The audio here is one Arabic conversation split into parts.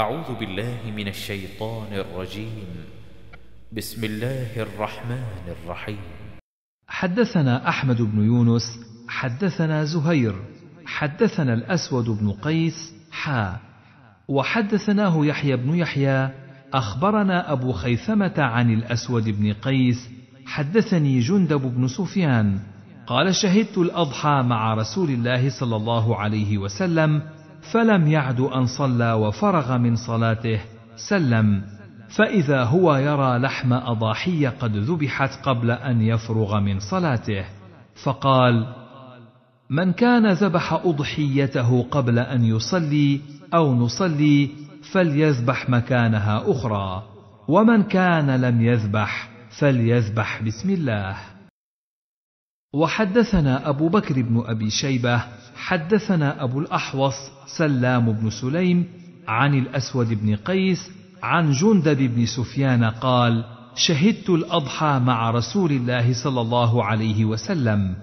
أعوذ بالله من الشيطان الرجيم بسم الله الرحمن الرحيم حدثنا أحمد بن يونس حدثنا زهير حدثنا الأسود بن قيس حا وحدثناه يحيى بن يحيى أخبرنا أبو خيثمة عن الأسود بن قيس حدثني جندب بن سفيان قال شهدت الأضحى مع رسول الله صلى الله عليه وسلم فلم يعد أن صلى وفرغ من صلاته سلم فإذا هو يرى لحم أضاحي قد ذبحت قبل أن يفرغ من صلاته فقال من كان ذبح أضحيته قبل أن يصلي أو نصلي فليذبح مكانها أخرى ومن كان لم يذبح فليذبح بسم الله وحدثنا أبو بكر بن أبي شيبة حدثنا أبو الأحوص سلام بن سليم عن الأسود بن قيس عن جندب بن سفيان قال: شهدت الأضحى مع رسول الله صلى الله عليه وسلم،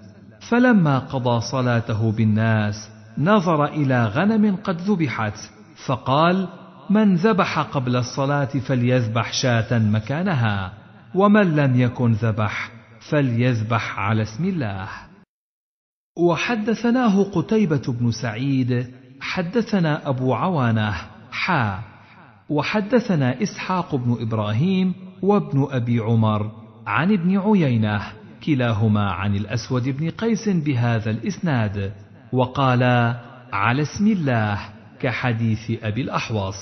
فلما قضى صلاته بالناس نظر إلى غنم قد ذبحت، فقال: من ذبح قبل الصلاة فليذبح شاة مكانها، ومن لم يكن ذبح فليذبح على اسم الله. وحدثناه قتيبة بن سعيد حدثنا أبو عوانة حا وحدثنا إسحاق بن إبراهيم وابن أبي عمر عن ابن عيينة كلاهما عن الأسود بن قيس بهذا الإسناد وقالا على اسم الله كحديث أبي الأحوص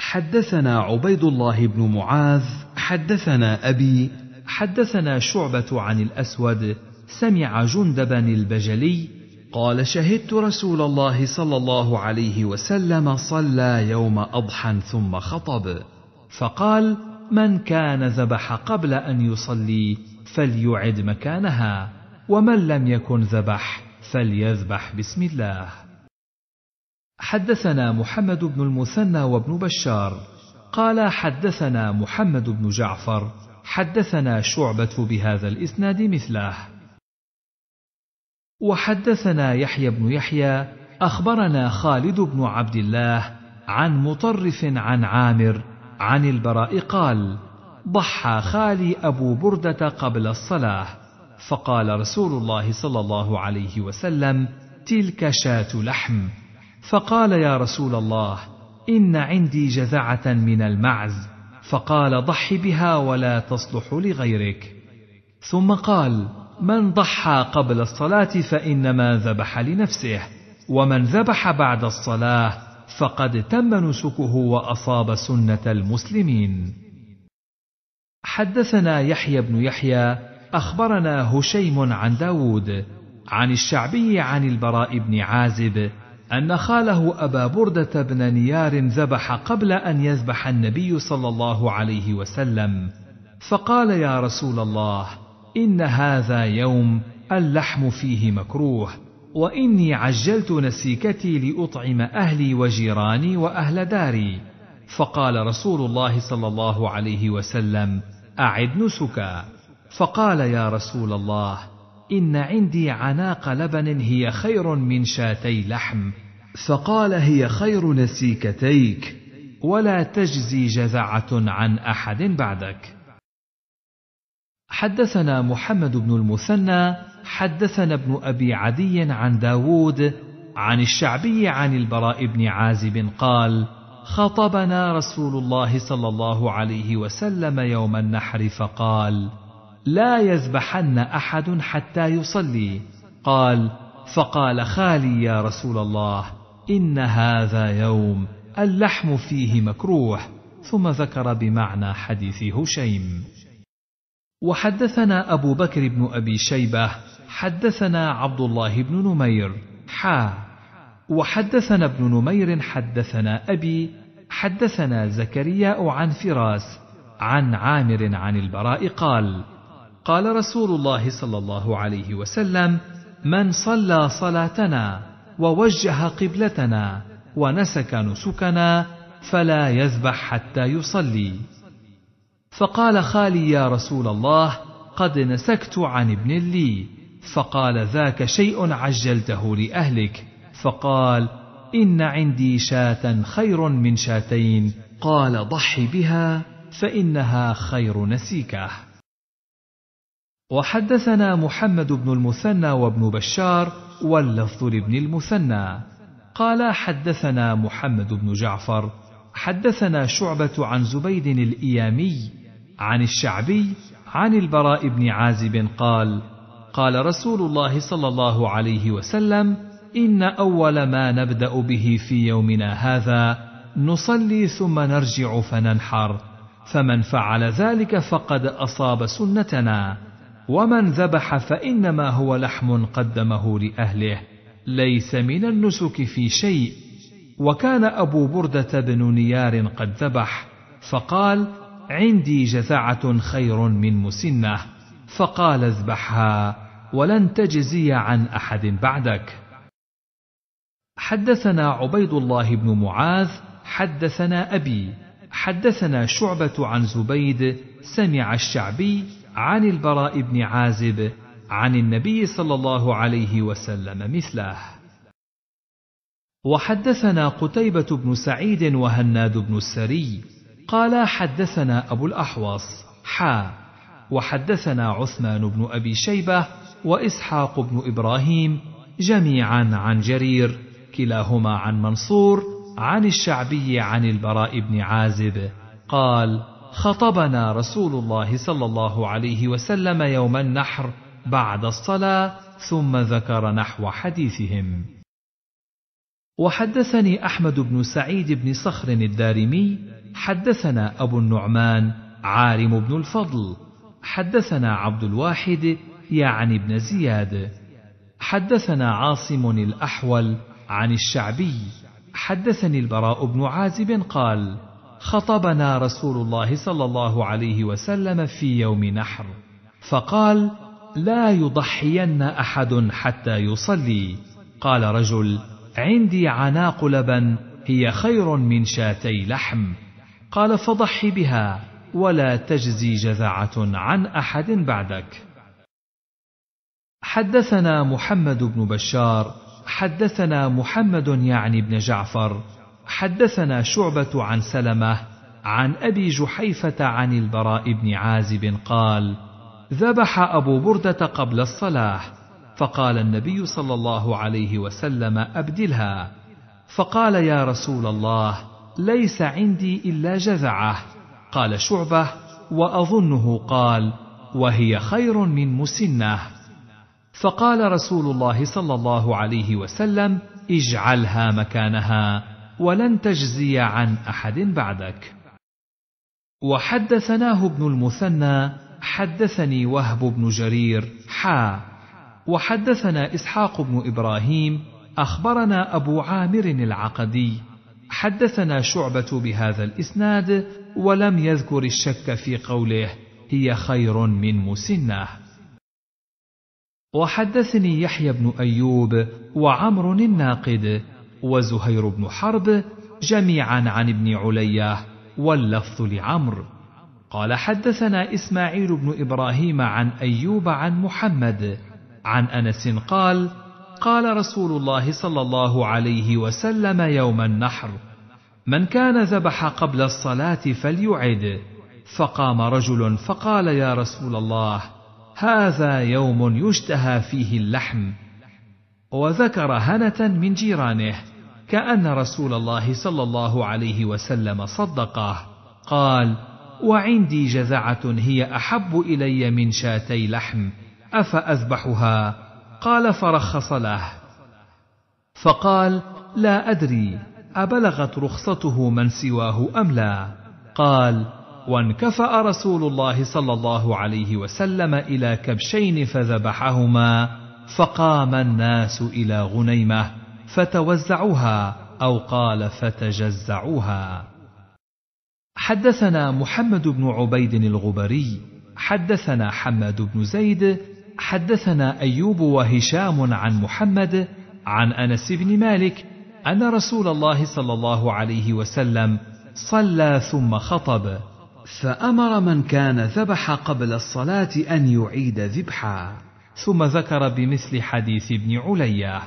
حدثنا عبيد الله بن معاذ حدثنا أبي حدثنا شعبة عن الأسود سمع جندبا البجلي قال شهدت رسول الله صلى الله عليه وسلم صلى يوم اضحى ثم خطب فقال من كان ذبح قبل ان يصلي فليعد مكانها ومن لم يكن ذبح فليذبح بسم الله حدثنا محمد بن المثنى وابن بشار قال حدثنا محمد بن جعفر حدثنا شعبه بهذا الاسناد مثله وحدثنا يحيى بن يحيى اخبرنا خالد بن عبد الله عن مطرف عن عامر عن البراء قال ضحى خالي ابو برده قبل الصلاه فقال رسول الله صلى الله عليه وسلم تلك شاه لحم فقال يا رسول الله ان عندي جذعه من المعز فقال ضح بها ولا تصلح لغيرك ثم قال من ضحى قبل الصلاة فإنما ذبح لنفسه، ومن ذبح بعد الصلاة فقد تم نسكه وأصاب سنة المسلمين. حدثنا يحيى بن يحيى أخبرنا هشيم عن داود عن الشعبي عن البراء بن عازب أن خاله أبا بردة بن نيار ذبح قبل أن يذبح النبي صلى الله عليه وسلم، فقال يا رسول الله: إن هذا يوم اللحم فيه مكروه وإني عجلت نسيكتي لأطعم أهلي وجيراني وأهل داري فقال رسول الله صلى الله عليه وسلم أعد نسكا فقال يا رسول الله إن عندي عناق لبن هي خير من شاتي لحم فقال هي خير نسيكتيك ولا تجزي جزعة عن أحد بعدك حدثنا محمد بن المثنى حدثنا ابن أبي عدي عن داود عن الشعبي عن البراء بن عازب قال خطبنا رسول الله صلى الله عليه وسلم يوم النحر فقال لا يذبحن أحد حتى يصلي قال فقال خالي يا رسول الله إن هذا يوم اللحم فيه مكروه ثم ذكر بمعنى حديث هشيم وحدثنا أبو بكر بن أبي شيبة حدثنا عبد الله بن نمير حا وحدثنا ابن نمير حدثنا أبي حدثنا زكرياء عن فراس عن عامر عن البراء قال قال رسول الله صلى الله عليه وسلم من صلى صلاتنا ووجه قبلتنا ونسك نسكنا فلا يذبح حتى يصلي فقال خالي يا رسول الله قد نسكت عن ابن لي فقال ذاك شيء عجلته لأهلك فقال إن عندي شاة خير من شاتين قال ضح بها فإنها خير نسيكه وحدثنا محمد بن المثنى وابن بشار واللفظ لابن المثنى قال حدثنا محمد بن جعفر حدثنا شعبة عن زبيد الإيامي عن الشعبي عن البراء بن عازب قال قال رسول الله صلى الله عليه وسلم ان اول ما نبدا به في يومنا هذا نصلي ثم نرجع فننحر فمن فعل ذلك فقد اصاب سنتنا ومن ذبح فانما هو لحم قدمه لاهله ليس من النسك في شيء وكان ابو برده بن نيار قد ذبح فقال عندي جزعه خير من مسنه فقال اذبحها ولن تجزي عن احد بعدك حدثنا عبيد الله بن معاذ حدثنا ابي حدثنا شعبه عن زبيد سمع الشعبي عن البراء بن عازب عن النبي صلى الله عليه وسلم مثله وحدثنا قتيبه بن سعيد وهناد بن السري قال حدثنا أبو الأحوص حا وحدثنا عثمان بن أبي شيبة وإسحاق بن إبراهيم جميعا عن جرير كلاهما عن منصور عن الشعبي عن البراء بن عازب قال خطبنا رسول الله صلى الله عليه وسلم يوم النحر بعد الصلاة ثم ذكر نحو حديثهم وحدثني أحمد بن سعيد بن صخر الدارمي حدثنا أبو النعمان عارم بن الفضل حدثنا عبد الواحد يعني بن زياد حدثنا عاصم الأحول عن الشعبي حدثني البراء بن عازب قال خطبنا رسول الله صلى الله عليه وسلم في يوم نحر فقال لا يضحين احد حتى يصلي قال رجل عندي عناق لبن هي خير من شاتي لحم قال فضحي بها ولا تجزي جذعه عن احد بعدك حدثنا محمد بن بشار حدثنا محمد يعني بن جعفر حدثنا شعبه عن سلمه عن ابي جحيفه عن البراء بن عازب قال ذبح ابو برده قبل الصلاه فقال النبي صلى الله عليه وسلم ابدلها فقال يا رسول الله ليس عندي إلا جزعه قال شعبة وأظنه قال وهي خير من مسنه فقال رسول الله صلى الله عليه وسلم اجعلها مكانها ولن تجزي عن احد بعدك وحدثناه ابن المثنى حدثني وهب بن جرير حا وحدثنا اسحاق بن ابراهيم اخبرنا ابو عامر العقدي حدثنا شعبة بهذا الإسناد ولم يذكر الشك في قوله هي خير من مسنة وحدثني يحيى بن أيوب وعمر الناقد وزهير بن حرب جميعا عن ابن علية واللفظ لعمر قال حدثنا إسماعيل بن إبراهيم عن أيوب عن محمد عن أنس قال قال رسول الله صلى الله عليه وسلم يوم النحر من كان ذبح قبل الصلاه فليعد فقام رجل فقال يا رسول الله هذا يوم يشتهى فيه اللحم وذكر هنه من جيرانه كان رسول الله صلى الله عليه وسلم صدقه قال وعندي جذعه هي احب الي من شاتي لحم افاذبحها قال فرخص له فقال لا أدري أبلغت رخصته من سواه أم لا قال وانكفأ رسول الله صلى الله عليه وسلم إلى كبشين فذبحهما فقام الناس إلى غنيمة فتوزعوها أو قال فتجزعوها حدثنا محمد بن عبيد الغبري حدثنا حماد بن زيد حدثنا ايوب وهشام عن محمد عن انس بن مالك ان رسول الله صلى الله عليه وسلم صلى ثم خطب فامر من كان ذبح قبل الصلاه ان يعيد ذبحا ثم ذكر بمثل حديث ابن عليا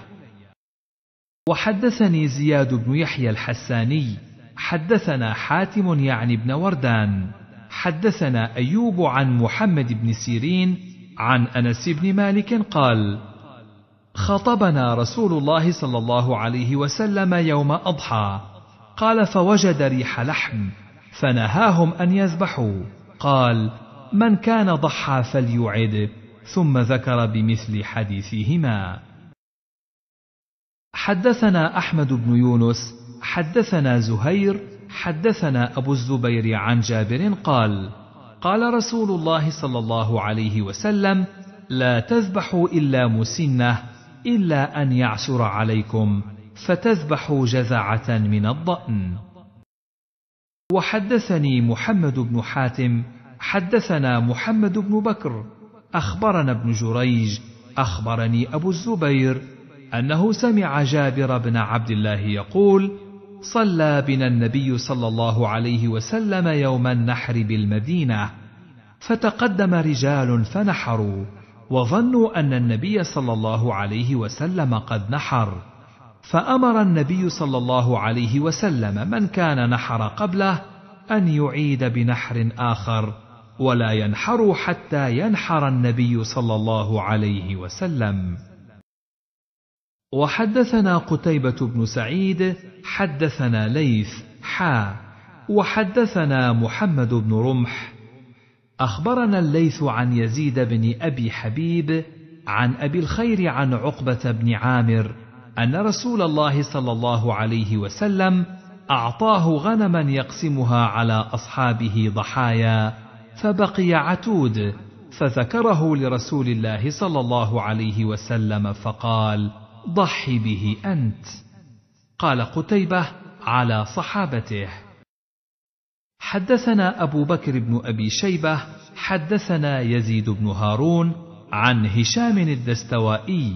وحدثني زياد بن يحيى الحساني حدثنا حاتم يعني بن وردان حدثنا أيوب عن محمد بن سيرين عن انس بن مالك قال خطبنا رسول الله صلى الله عليه وسلم يوم اضحى قال فوجد ريح لحم فنهاهم ان يذبحوا قال من كان ضحى فليعد ثم ذكر بمثل حديثهما حدثنا احمد بن يونس حدثنا زهير حدثنا ابو الزبير عن جابر قال قال رسول الله صلى الله عليه وسلم لا تذبحوا الا مسنه الا ان يعسر عليكم فتذبحوا جزعه من الضان وحدثني محمد بن حاتم حدثنا محمد بن بكر اخبرنا ابن جريج اخبرني ابو الزبير انه سمع جابر بن عبد الله يقول صلى بنا النبي صلى الله عليه وسلم يوم النحر بالمدينه فتقدم رجال فنحروا وظنوا ان النبي صلى الله عليه وسلم قد نحر فامر النبي صلى الله عليه وسلم من كان نحر قبله ان يعيد بنحر اخر ولا ينحروا حتى ينحر النبي صلى الله عليه وسلم وحدثنا قتيبة بن سعيد حدثنا ليث حا وحدثنا محمد بن رمح أخبرنا الليث عن يزيد بن أبي حبيب عن أبي الخير عن عقبة بن عامر أن رسول الله صلى الله عليه وسلم أعطاه غنما يقسمها على أصحابه ضحايا فبقي عتود فذكره لرسول الله صلى الله عليه وسلم فقال: ضح به أنت قال قتيبة على صحابته حدثنا أبو بكر بن أبي شيبة حدثنا يزيد بن هارون عن هشام الدستوائي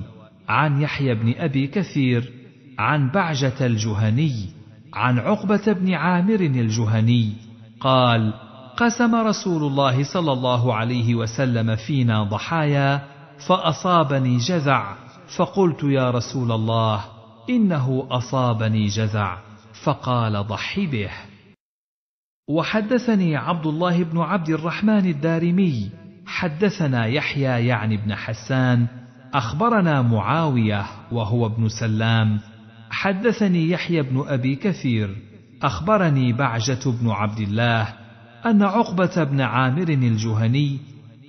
عن يحيى بن أبي كثير عن بعجة الجهني عن عقبة بن عامر الجهني قال قسم رسول الله صلى الله عليه وسلم فينا ضحايا فأصابني جذع فقلت يا رسول الله انه اصابني جزع فقال ضح به وحدثني عبد الله بن عبد الرحمن الدارمي حدثنا يحيى يعني بن حسان اخبرنا معاويه وهو ابن سلام حدثني يحيى بن ابي كثير اخبرني بعجه بن عبد الله ان عقبه بن عامر الجهني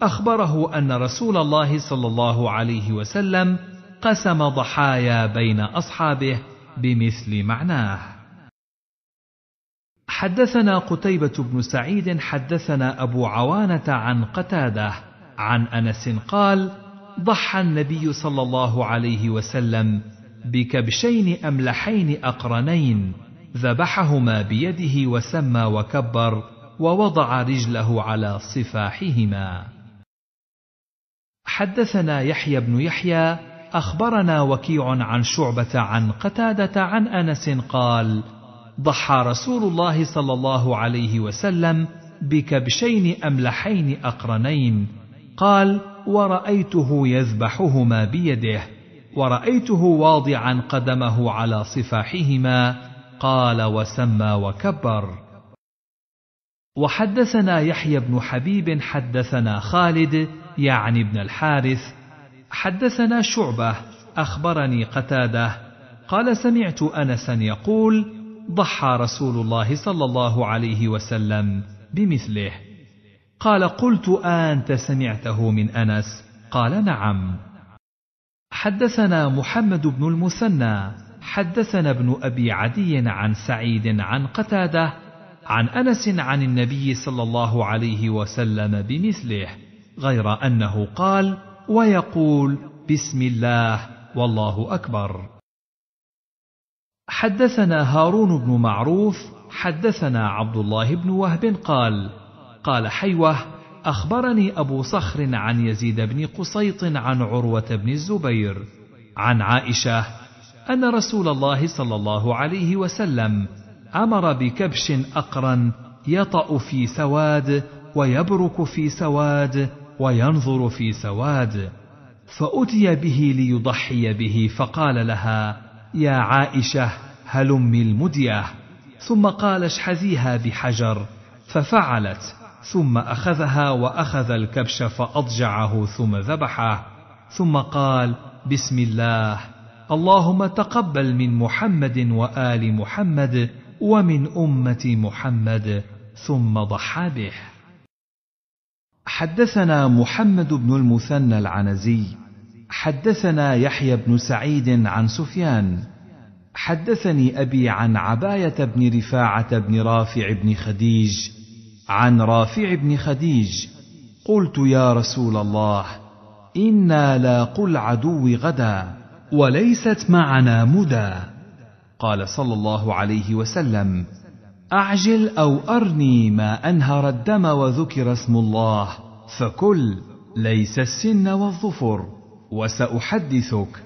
اخبره ان رسول الله صلى الله عليه وسلم قسم ضحايا بين أصحابه بمثل معناه حدثنا قتيبة بن سعيد حدثنا أبو عوانة عن قتادة عن أنس قال ضحى النبي صلى الله عليه وسلم بكبشين أملحين أقرنين ذبحهما بيده وسمى وكبر ووضع رجله على صفاحهما حدثنا يحيى بن يحيى أخبرنا وكيع عن شعبة عن قتادة عن أنس قال: ضحى رسول الله صلى الله عليه وسلم بكبشين أملحين أقرنين، قال: ورأيته يذبحهما بيده، ورأيته واضعا قدمه على صفاحهما، قال وسمى وكبر. وحدثنا يحيى بن حبيب حدثنا خالد يعني بن الحارث حدثنا شعبه اخبرني قتاده قال سمعت انسا يقول ضحى رسول الله صلى الله عليه وسلم بمثله قال قلت انت سمعته من انس قال نعم حدثنا محمد بن المثنى حدثنا ابن ابي عدي عن سعيد عن قتاده عن انس عن النبي صلى الله عليه وسلم بمثله غير انه قال ويقول بسم الله والله اكبر حدثنا هارون بن معروف حدثنا عبد الله بن وهب قال قال حيوه اخبرني ابو صخر عن يزيد بن قسيط عن عروه بن الزبير عن عائشه ان رسول الله صلى الله عليه وسلم امر بكبش اقرا يطا في سواد ويبرك في سواد وينظر في سواد فأتي به ليضحي به فقال لها يا عائشة هلمي المدية ثم قال اشحذيها بحجر ففعلت ثم أخذها وأخذ الكبش فأضجعه ثم ذبحه ثم قال بسم الله اللهم تقبل من محمد وآل محمد ومن أمة محمد ثم ضحى به حدثنا محمد بن المثنى العنزي حدثنا يحيى بن سعيد عن سفيان حدثني ابي عن عبايه بن رفاعه بن رافع بن خديج عن رافع بن خديج قلت يا رسول الله انا لاقو العدو غدا وليست معنا مدى قال صلى الله عليه وسلم أعجل أو أرني ما أنهر الدم وذكر اسم الله فكل ليس السن والظفر وسأحدثك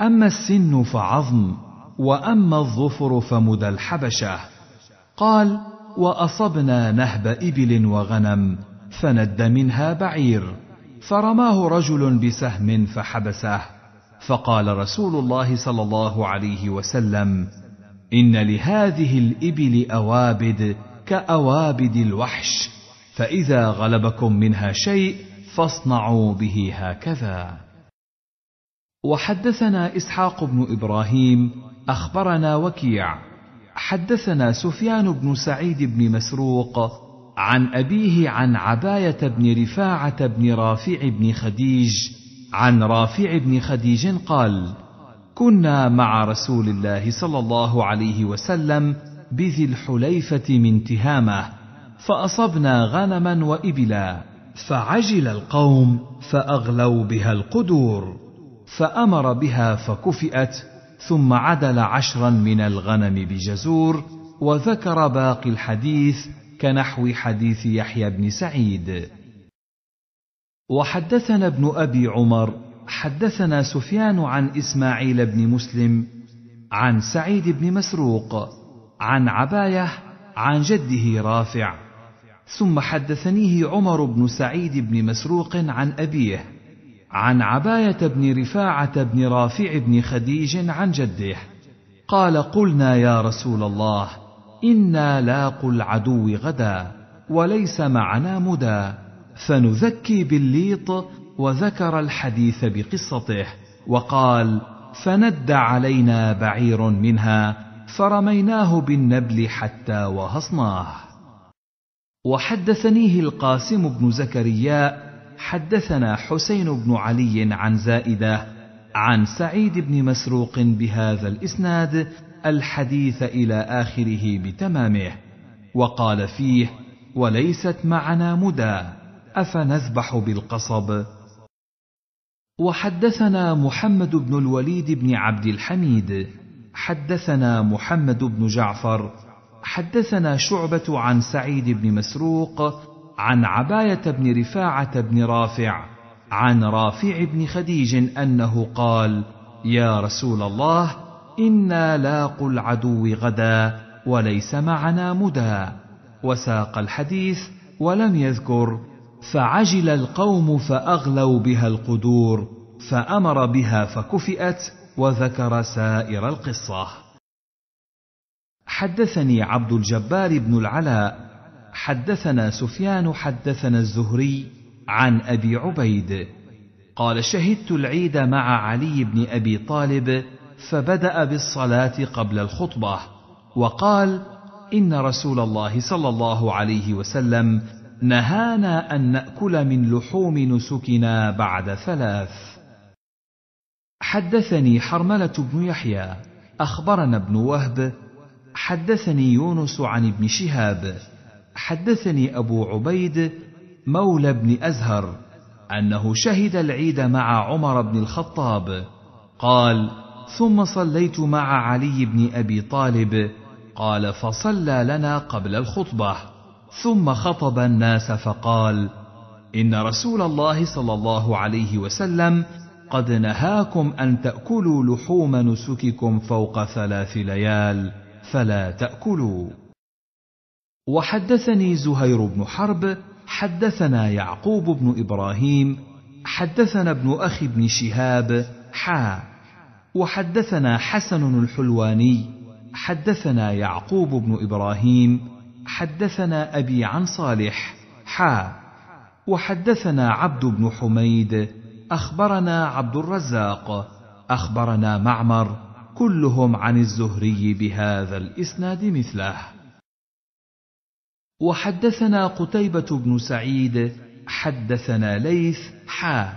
أما السن فعظم وأما الظفر فمدى الحبشة قال وأصبنا نهب إبل وغنم فند منها بعير فرماه رجل بسهم فحبسه فقال رسول الله صلى الله عليه وسلم ان لهذه الابل اوابد كاوابد الوحش فاذا غلبكم منها شيء فاصنعوا به هكذا وحدثنا اسحاق بن ابراهيم اخبرنا وكيع حدثنا سفيان بن سعيد بن مسروق عن ابيه عن عبايه بن رفاعه بن رافع بن خديج عن رافع بن خديج قال كنا مع رسول الله صلى الله عليه وسلم بذي الحليفه من تهامه فاصبنا غنما وابلا فعجل القوم فاغلوا بها القدور فامر بها فكفئت ثم عدل عشرا من الغنم بجزور وذكر باقي الحديث كنحو حديث يحيى بن سعيد وحدثنا ابن ابي عمر حدثنا سفيان عن اسماعيل بن مسلم عن سعيد بن مسروق عن عبايه عن جده رافع ثم حدثنيه عمر بن سعيد بن مسروق عن ابيه عن عبايه بن رفاعه بن رافع بن خديج عن جده قال قلنا يا رسول الله انا لاق العدو غدا وليس معنا مدى فنذكي بالليط وذكر الحديث بقصته وقال فند علينا بعير منها فرميناه بالنبل حتى وهصناه وحدثنيه القاسم بن زكريا حدثنا حسين بن علي عن زائده عن سعيد بن مسروق بهذا الاسناد الحديث الى اخره بتمامه وقال فيه وليست معنا مدى افنذبح بالقصب وحدثنا محمد بن الوليد بن عبد الحميد حدثنا محمد بن جعفر حدثنا شعبة عن سعيد بن مسروق عن عباية بن رفاعة بن رافع عن رافع بن خديج أنه قال: يا رسول الله إنا لاق العدو غدا وليس معنا مدى وساق الحديث ولم يذكر فعجل القوم فاغلوا بها القدور فامر بها فكفئت وذكر سائر القصه حدثني عبد الجبار بن العلاء حدثنا سفيان حدثنا الزهري عن ابي عبيد قال شهدت العيد مع علي بن ابي طالب فبدا بالصلاه قبل الخطبه وقال ان رسول الله صلى الله عليه وسلم نهانا ان ناكل من لحوم نسكنا بعد ثلاث حدثني حرمله بن يحيى اخبرنا ابن وهب حدثني يونس عن ابن شهاب حدثني ابو عبيد مولى بن ازهر انه شهد العيد مع عمر بن الخطاب قال ثم صليت مع علي بن ابي طالب قال فصلى لنا قبل الخطبه ثم خطب الناس فقال ان رسول الله صلى الله عليه وسلم قد نهاكم ان تاكلوا لحوم نسككم فوق ثلاث ليال فلا تاكلوا وحدثني زهير بن حرب حدثنا يعقوب بن ابراهيم حدثنا ابن اخي بن شهاب حا وحدثنا حسن الحلواني حدثنا يعقوب بن ابراهيم حدثنا أبي عن صالح حا وحدثنا عبد بن حميد أخبرنا عبد الرزاق أخبرنا معمر كلهم عن الزهري بهذا الإسناد مثله وحدثنا قتيبة بن سعيد حدثنا ليث حا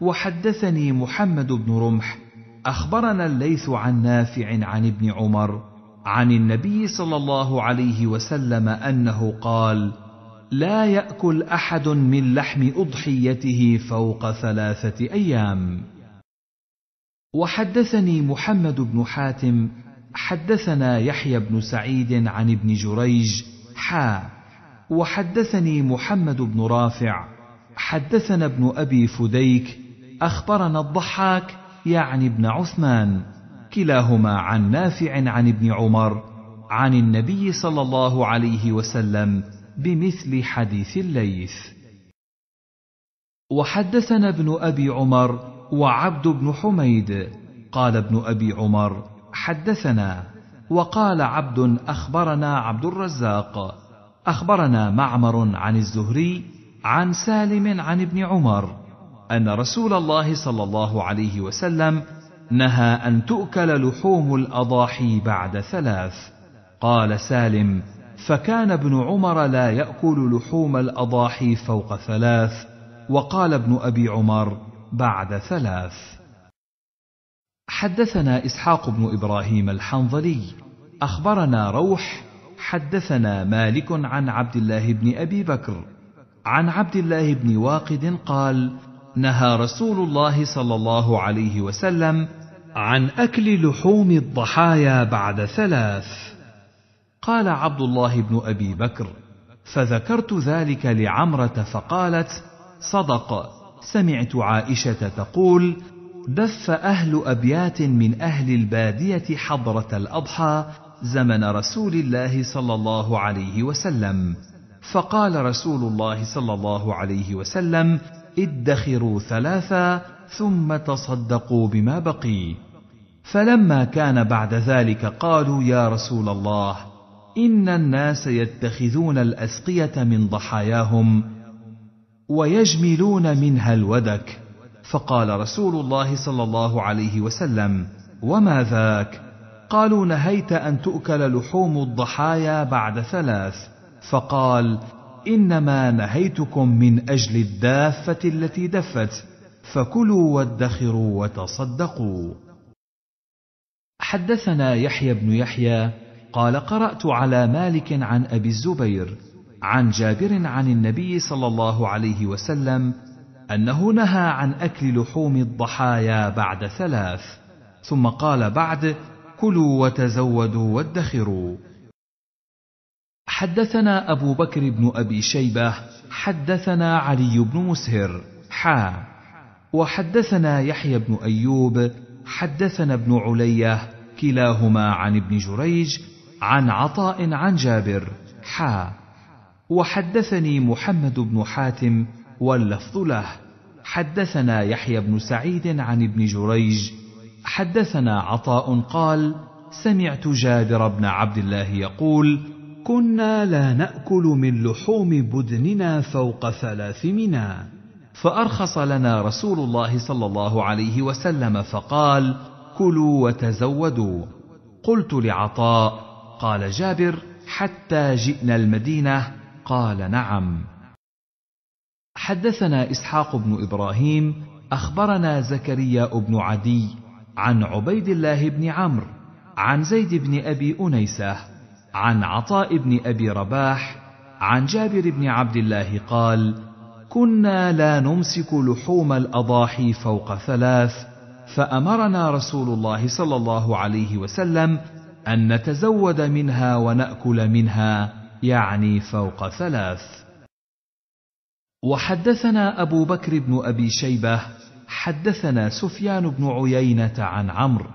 وحدثني محمد بن رمح أخبرنا الليث عن نافع عن ابن عمر عن النبي صلى الله عليه وسلم انه قال لا ياكل احد من لحم اضحيته فوق ثلاثه ايام وحدثني محمد بن حاتم حدثنا يحيى بن سعيد عن ابن جريج حا وحدثني محمد بن رافع حدثنا ابن ابي فديك اخبرنا الضحاك يعني ابن عثمان كلاهما عن نافع عن ابن عمر عن النبي صلى الله عليه وسلم بمثل حديث الليث وحدثنا ابن ابي عمر وعبد بن حميد قال ابن ابي عمر حدثنا وقال عبد اخبرنا عبد الرزاق اخبرنا معمر عن الزهري عن سالم عن ابن عمر ان رسول الله صلى الله عليه وسلم نهى أن تؤكل لحوم الأضاحي بعد ثلاث قال سالم فكان ابن عمر لا يأكل لحوم الأضاحي فوق ثلاث وقال ابن أبي عمر بعد ثلاث حدثنا إسحاق بن إبراهيم الحنظلي أخبرنا روح حدثنا مالك عن عبد الله بن أبي بكر عن عبد الله بن واقد قال نهى رسول الله صلى الله عليه وسلم عن اكل لحوم الضحايا بعد ثلاث قال عبد الله بن ابي بكر فذكرت ذلك لعمره فقالت صدق سمعت عائشه تقول دف اهل ابيات من اهل الباديه حضره الاضحى زمن رسول الله صلى الله عليه وسلم فقال رسول الله صلى الله عليه وسلم ادخروا ثلاثا ثم تصدقوا بما بقي فلما كان بعد ذلك قالوا يا رسول الله ان الناس يتخذون الاسقيه من ضحاياهم ويجملون منها الودك فقال رسول الله صلى الله عليه وسلم وما ذاك قالوا نهيت ان تؤكل لحوم الضحايا بعد ثلاث فقال انما نهيتكم من اجل الدافه التي دفت فكلوا وادخروا وتصدقوا حدثنا يحيى بن يحيى قال قرات على مالك عن ابي الزبير عن جابر عن النبي صلى الله عليه وسلم انه نهى عن اكل لحوم الضحايا بعد ثلاث ثم قال بعد كلوا وتزودوا وادخروا حدثنا ابو بكر بن ابي شيبه حدثنا علي بن مسهر حا وحدثنا يحيى بن ايوب حدثنا ابن عليه كلاهما عن ابن جريج عن عطاء عن جابر حا وحدثني محمد بن حاتم واللفظ له حدثنا يحيى بن سعيد عن ابن جريج حدثنا عطاء قال سمعت جابر بن عبد الله يقول كنا لا ناكل من لحوم بدننا فوق ثلاث منا فأرخص لنا رسول الله صلى الله عليه وسلم فقال: كلوا وتزودوا. قلت لعطاء: قال جابر: حتى جئنا المدينة، قال نعم. حدثنا إسحاق بن إبراهيم، أخبرنا زكريا بن عدي، عن عبيد الله بن عمرو، عن زيد بن أبي أنيسة، عن عطاء بن أبي رباح، عن جابر بن عبد الله قال: كنا لا نمسك لحوم الاضاحي فوق ثلاث فامرنا رسول الله صلى الله عليه وسلم ان نتزود منها وناكل منها يعني فوق ثلاث وحدثنا ابو بكر بن ابي شيبه حدثنا سفيان بن عيينه عن عمرو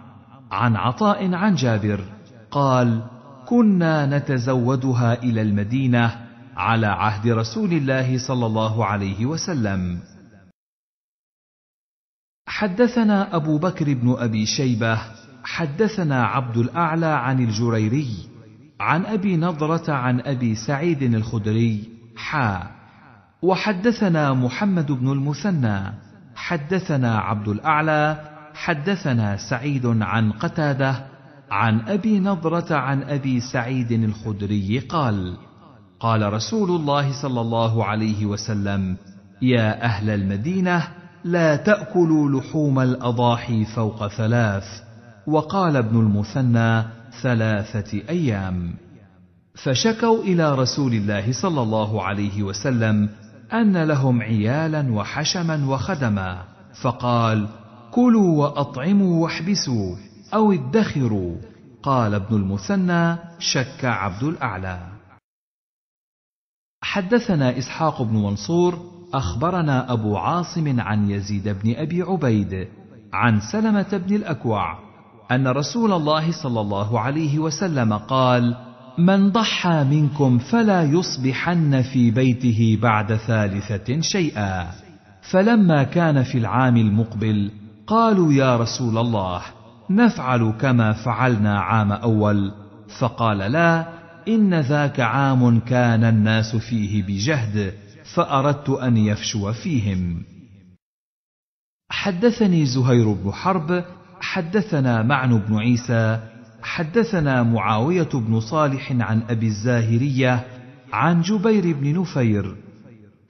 عن عطاء عن جابر قال كنا نتزودها الى المدينه على عهد رسول الله صلى الله عليه وسلم حدثنا ابو بكر بن ابي شيبه حدثنا عبد الاعلى عن الجريري عن ابي نضره عن ابي سعيد الخدري حا وحدثنا محمد بن المثنى حدثنا عبد الاعلى حدثنا سعيد عن قتاده عن ابي نضره عن ابي سعيد الخدري قال قال رسول الله صلى الله عليه وسلم يا اهل المدينه لا تاكلوا لحوم الاضاحي فوق ثلاث وقال ابن المثنى ثلاثه ايام فشكوا الى رسول الله صلى الله عليه وسلم ان لهم عيالا وحشما وخدما فقال كلوا واطعموا واحبسوا او ادخروا قال ابن المثنى شك عبد الاعلى حدثنا اسحاق بن منصور اخبرنا ابو عاصم عن يزيد بن ابي عبيد عن سلمه بن الاكوع ان رسول الله صلى الله عليه وسلم قال من ضحى منكم فلا يصبحن في بيته بعد ثالثه شيئا فلما كان في العام المقبل قالوا يا رسول الله نفعل كما فعلنا عام اول فقال لا إن ذاك عام كان الناس فيه بجهد فأردت أن يفشو فيهم حدثني زهير بن حرب حدثنا معن بن عيسى حدثنا معاوية بن صالح عن أبي الزاهرية عن جبير بن نفير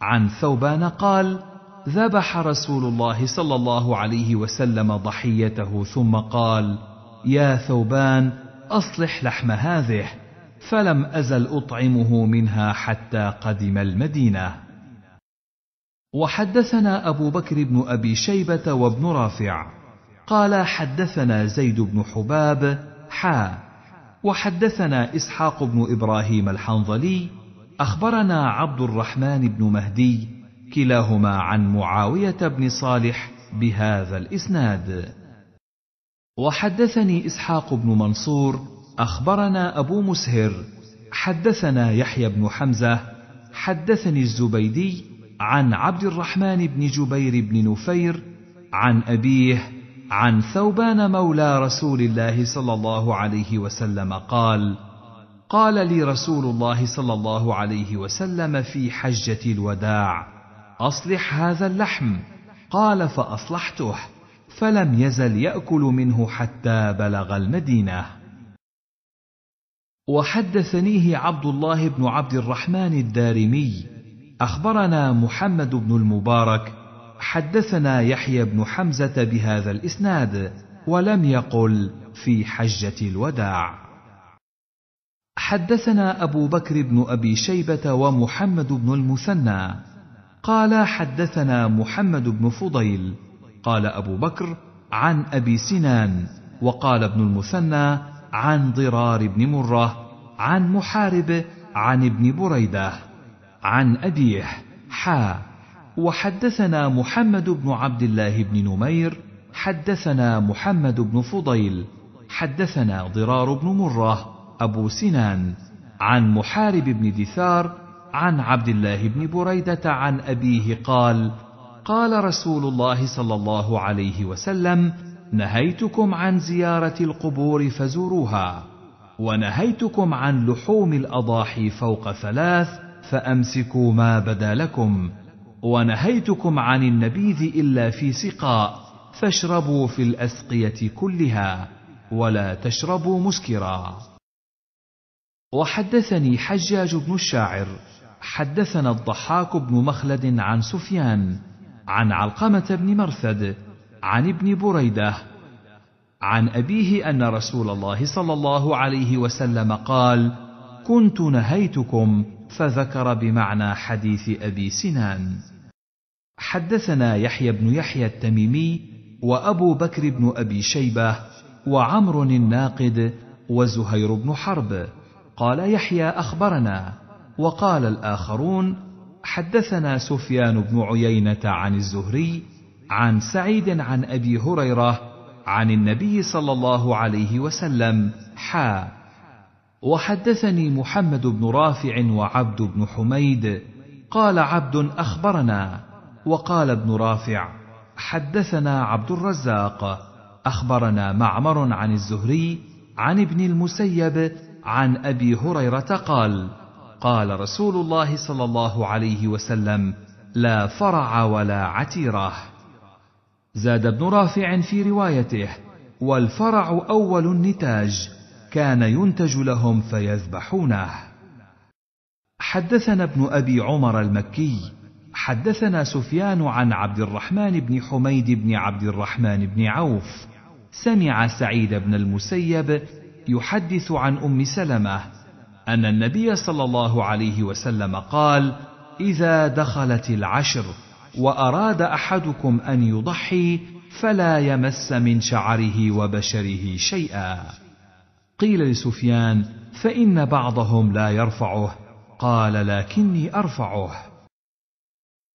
عن ثوبان قال ذبح رسول الله صلى الله عليه وسلم ضحيته ثم قال يا ثوبان اصلح لحم هذه فلم أزل أطعمه منها حتى قدم المدينة. وحدثنا أبو بكر بن أبي شيبة وابن رافع قال حدثنا زيد بن حباب حا وحدثنا إسحاق بن إبراهيم الحنظلي أخبرنا عبد الرحمن بن مهدي كلاهما عن معاوية بن صالح بهذا الإسناد. وحدثني إسحاق بن منصور اخبرنا ابو مسهر حدثنا يحيى بن حمزه حدثني الزبيدي عن عبد الرحمن بن جبير بن نفير عن ابيه عن ثوبان مولى رسول الله صلى الله عليه وسلم قال قال لي رسول الله صلى الله عليه وسلم في حجه الوداع اصلح هذا اللحم قال فاصلحته فلم يزل ياكل منه حتى بلغ المدينه وحدثنيه عبد الله بن عبد الرحمن الدارمي اخبرنا محمد بن المبارك حدثنا يحيى بن حمزه بهذا الاسناد ولم يقل في حجه الوداع حدثنا ابو بكر بن ابي شيبه ومحمد بن المثنى قال حدثنا محمد بن فضيل قال ابو بكر عن ابي سنان وقال ابن المثنى عن ضرار بن مره عن محارب عن ابن بريده عن ابيه حا وحدثنا محمد بن عبد الله بن نمير حدثنا محمد بن فضيل حدثنا ضرار بن مره ابو سنان عن محارب بن دثار عن عبد الله بن بريده عن ابيه قال قال رسول الله صلى الله عليه وسلم نهيتكم عن زياره القبور فزوروها ونهيتكم عن لحوم الاضاحي فوق ثلاث فامسكوا ما بدا لكم ونهيتكم عن النبيذ الا في سقاء فاشربوا في الاسقيه كلها ولا تشربوا مسكرا وحدثني حجاج بن الشاعر حدثنا الضحاك بن مخلد عن سفيان عن علقمه بن مرثد عن ابن بريده عن ابيه ان رسول الله صلى الله عليه وسلم قال كنت نهيتكم فذكر بمعنى حديث ابي سنان حدثنا يحيى بن يحيى التميمي وابو بكر بن ابي شيبه وعمر الناقد وزهير بن حرب قال يحيى اخبرنا وقال الاخرون حدثنا سفيان بن عيينه عن الزهري عن سعيد عن ابي هريره عن النبي صلى الله عليه وسلم حا وحدثني محمد بن رافع وعبد بن حميد قال عبد اخبرنا وقال ابن رافع حدثنا عبد الرزاق اخبرنا معمر عن الزهري عن ابن المسيب عن ابي هريره قال قال رسول الله صلى الله عليه وسلم لا فرع ولا عتيره زاد ابن رافع في روايته والفرع اول النتاج كان ينتج لهم فيذبحونه حدثنا ابن ابي عمر المكي حدثنا سفيان عن عبد الرحمن بن حميد بن عبد الرحمن بن عوف سمع سعيد بن المسيب يحدث عن ام سلمه ان النبي صلى الله عليه وسلم قال اذا دخلت العشر واراد احدكم ان يضحي فلا يمس من شعره وبشره شيئا قيل لسفيان فان بعضهم لا يرفعه قال لكني ارفعه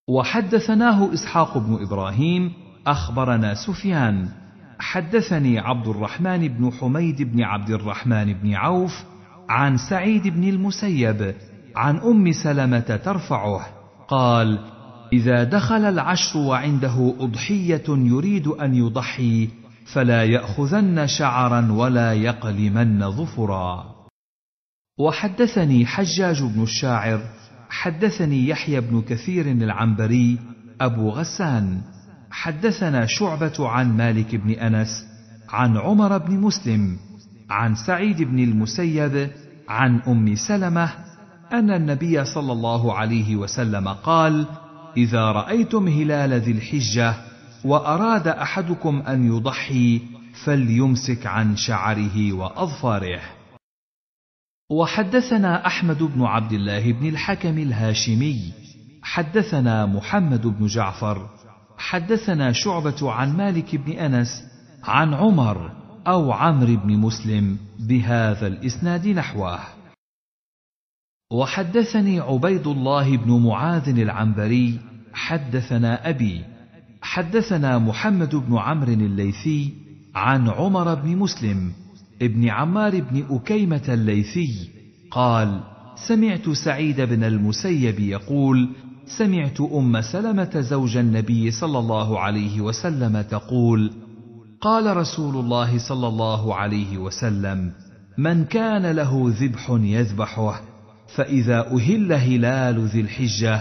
وحدثناه اسحاق بن ابراهيم اخبرنا سفيان حدثني عبد الرحمن بن حميد بن عبد الرحمن بن عوف عن سعيد بن المسيب عن ام سلمه ترفعه قال إذا دخل العشر وعنده أضحية يريد أن يضحي فلا يأخذن شعرا ولا يقلمن ظفرا. وحدثني حجاج بن الشاعر حدثني يحيى بن كثير العنبري أبو غسان حدثنا شعبة عن مالك بن أنس عن عمر بن مسلم عن سعيد بن المسيب عن أم سلمة أن النبي صلى الله عليه وسلم قال: اذا رايتم هلال ذي الحجه واراد احدكم ان يضحي فليمسك عن شعره واظفاره وحدثنا احمد بن عبد الله بن الحكم الهاشمي حدثنا محمد بن جعفر حدثنا شعبه عن مالك بن انس عن عمر او عمرو بن مسلم بهذا الاسناد نحوه وحدثني عبيد الله بن معاذ العنبري حدثنا أبي حدثنا محمد بن عمرو الليثي عن عمر بن مسلم ابن عمار بن أكيمة الليثي قال سمعت سعيد بن المسيب يقول سمعت أم سلمة زوج النبي صلى الله عليه وسلم تقول قال رسول الله صلى الله عليه وسلم من كان له ذبح يذبحه فإذا أهل هلال ذي الحجة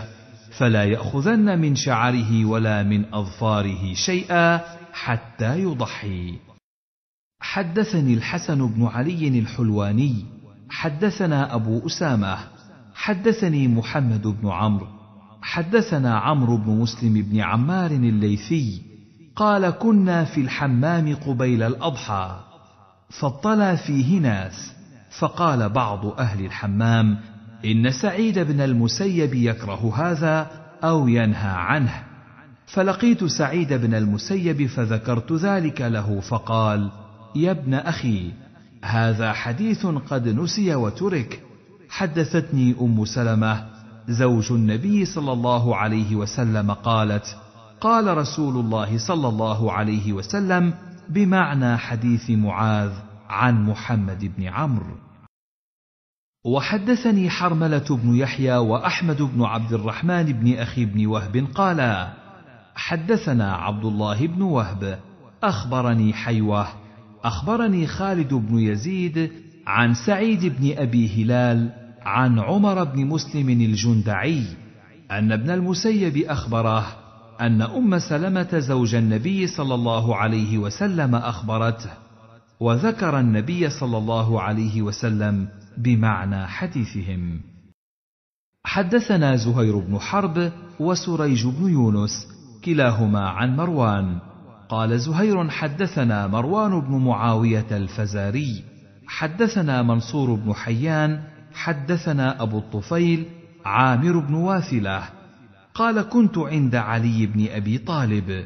فلا يأخذن من شعره ولا من أظفاره شيئا حتى يضحي. حدثني الحسن بن علي الحلواني، حدثنا أبو أسامة، حدثني محمد بن عمرو، حدثنا عمرو بن مسلم بن عمار الليثي، قال كنا في الحمام قبيل الأضحى، فاطلى فيه ناس، فقال بعض أهل الحمام: إن سعيد بن المسيب يكره هذا أو ينهى عنه فلقيت سعيد بن المسيب فذكرت ذلك له فقال يا ابن أخي هذا حديث قد نسي وترك حدثتني أم سلمة زوج النبي صلى الله عليه وسلم قالت قال رسول الله صلى الله عليه وسلم بمعنى حديث معاذ عن محمد بن عمرو وحدثني حرملة بن يحيى وأحمد بن عبد الرحمن بن أخي بن وهب قالا حدثنا عبد الله بن وهب أخبرني حيوة أخبرني خالد بن يزيد عن سعيد بن أبي هلال عن عمر بن مسلم الجندعي أن ابن المسيب أخبره أن أم سلمة زوج النبي صلى الله عليه وسلم أخبرته وذكر النبي صلى الله عليه وسلم بمعنى حديثهم حدثنا زهير بن حرب وسريج بن يونس كلاهما عن مروان قال زهير حدثنا مروان بن معاويه الفزاري حدثنا منصور بن حيان حدثنا ابو الطفيل عامر بن واثله قال كنت عند علي بن ابي طالب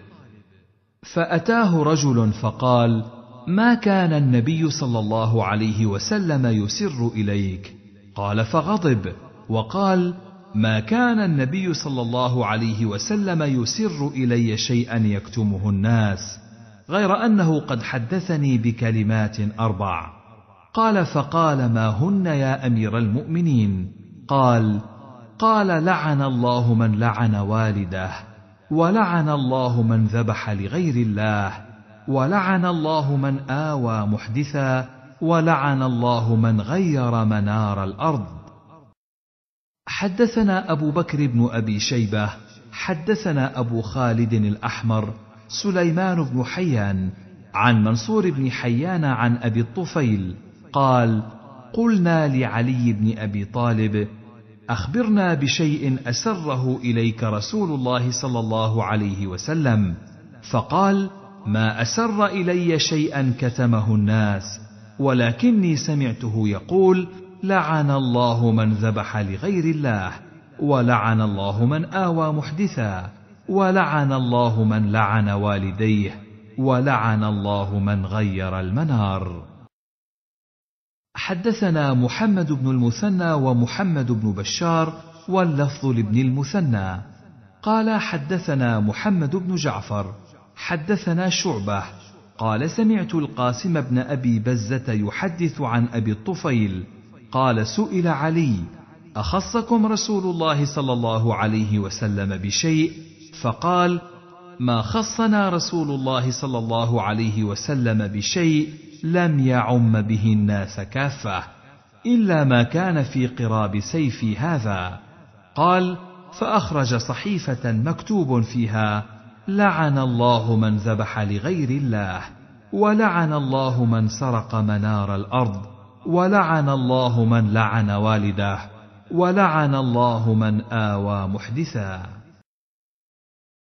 فاتاه رجل فقال ما كان النبي صلى الله عليه وسلم يسر اليك قال فغضب وقال ما كان النبي صلى الله عليه وسلم يسر الي شيئا يكتمه الناس غير انه قد حدثني بكلمات اربع قال فقال ما هن يا امير المؤمنين قال قال لعن الله من لعن والده ولعن الله من ذبح لغير الله ولعن الله من آوى محدثا ولعن الله من غير منار الأرض حدثنا أبو بكر بن أبي شيبة حدثنا أبو خالد الأحمر سليمان بن حيان عن منصور بن حيان عن أبي الطفيل قال قلنا لعلي بن أبي طالب أخبرنا بشيء أسره إليك رسول الله صلى الله عليه وسلم فقال ما اسر الي شيئا كتمه الناس ولكني سمعته يقول لعن الله من ذبح لغير الله ولعن الله من اوى محدثا ولعن الله من لعن والديه ولعن الله من غير المنار حدثنا محمد بن المثنى ومحمد بن بشار واللفظ لابن المثنى قال حدثنا محمد بن جعفر حدثنا شعبه قال سمعت القاسم بن ابي بزه يحدث عن ابي الطفيل قال سئل علي اخصكم رسول الله صلى الله عليه وسلم بشيء فقال ما خصنا رسول الله صلى الله عليه وسلم بشيء لم يعم به الناس كافه الا ما كان في قراب سيفي هذا قال فاخرج صحيفه مكتوب فيها لعن الله من ذبح لغير الله ولعن الله من سرق منار الارض ولعن الله من لعن والده ولعن الله من اوى محدثا